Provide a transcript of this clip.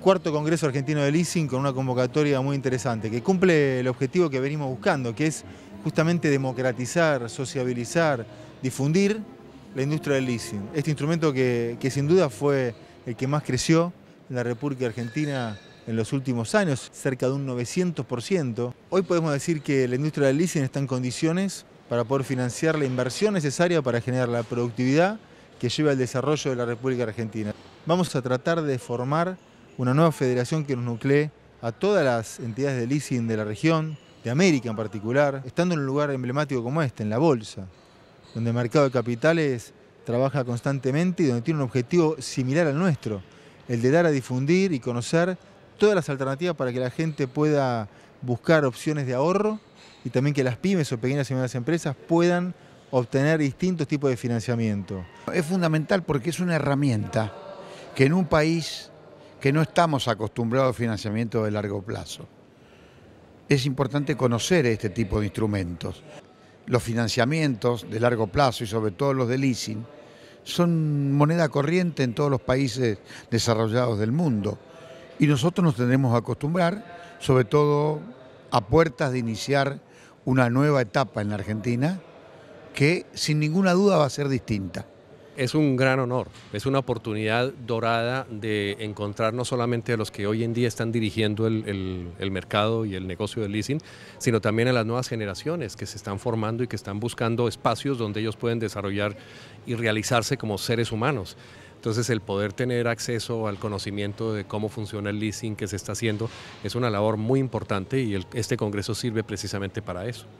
cuarto Congreso Argentino de Leasing con una convocatoria muy interesante, que cumple el objetivo que venimos buscando, que es justamente democratizar, sociabilizar, difundir la industria del leasing. Este instrumento que, sin duda fue el que más creció en la República Argentina en los últimos años, cerca de un 900%. Hoy podemos decir que la industria del leasing está en condiciones para poder financiar la inversión necesaria para generar la productividad que lleva al desarrollo de la República Argentina. Vamos a tratar de formar una nueva federación que nos nuclee a todas las entidades de leasing de la región, de América en particular, estando en un lugar emblemático como este, en la Bolsa, donde el mercado de capitales trabaja constantemente y donde tiene un objetivo similar al nuestro, el de dar a difundir y conocer todas las alternativas para que la gente pueda buscar opciones de ahorro y también que las pymes o pequeñas y medianas empresas puedan obtener distintos tipos de financiamiento. Es fundamental porque es una herramienta que en un país que no estamos acostumbrados a financiamiento de largo plazo. Es importante conocer este tipo de instrumentos. Los financiamientos de largo plazo y sobre todo los de leasing son moneda corriente en todos los países desarrollados del mundo y nosotros nos tendremos a acostumbrar, sobre todo a puertas de iniciar una nueva etapa en la Argentina que sin ninguna duda va a ser distinta es un gran honor, es una oportunidad dorada de encontrar no solamente a los que hoy en día están dirigiendo el, mercado y el negocio del leasing, sino también a las nuevas generaciones que se están formando y que están buscando espacios donde ellos pueden desarrollar y realizarse como seres humanos. Entonces el poder tener acceso al conocimiento de cómo funciona el leasing que se está haciendo es una labor muy importante y este Congreso sirve precisamente para eso.